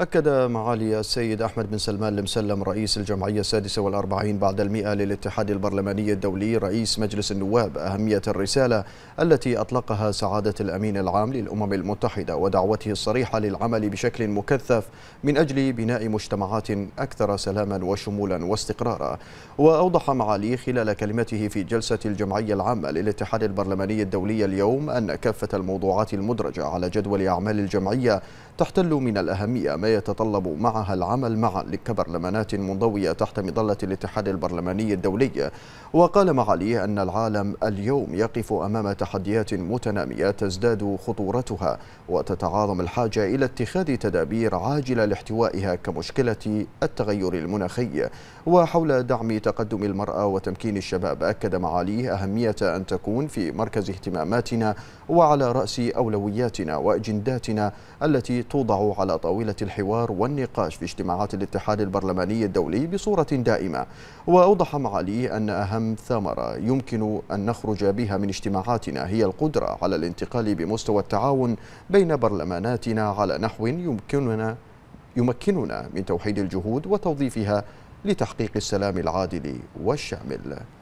أكد معالي السيد أحمد بن سلمان المسلم رئيس الجمعية السادسة والأربعين بعد المئة للاتحاد البرلماني الدولي رئيس مجلس النواب أهمية الرسالة التي أطلقها سعادة الأمين العام للأمم المتحدة ودعوته الصريحة للعمل بشكل مكثف من أجل بناء مجتمعات أكثر سلاما وشمولا واستقرارا وأوضح معالي خلال كلمته في جلسة الجمعية العامة للاتحاد البرلماني الدولي اليوم أن كافة الموضوعات المدرجة على جدول أعمال الجمعية تحتل من الأهمية ما يتطلب معها العمل معا لكبرلمانات منضوية تحت مظلة الاتحاد البرلماني الدولي وقال معاليه أن العالم اليوم يقف أمام تحديات متنامية تزداد خطورتها وتتعاظم الحاجة إلى اتخاذ تدابير عاجلة لاحتوائها كمشكلة التغير المناخي وحول دعم تقدم المرأة وتمكين الشباب أكد معاليه أهمية أن تكون في مركز اهتماماتنا وعلى رأس أولوياتنا وأجنداتنا التي توضع على طاولة الحوار الحوار والنقاش في اجتماعات الاتحاد البرلماني الدولي بصورة دائمة وأوضح معالي أن أهم ثمرة يمكن أن نخرج بها من اجتماعاتنا هي القدرة على الانتقال بمستوى التعاون بين برلماناتنا على نحو يمكننا يمكننا من توحيد الجهود وتوظيفها لتحقيق السلام العادل والشامل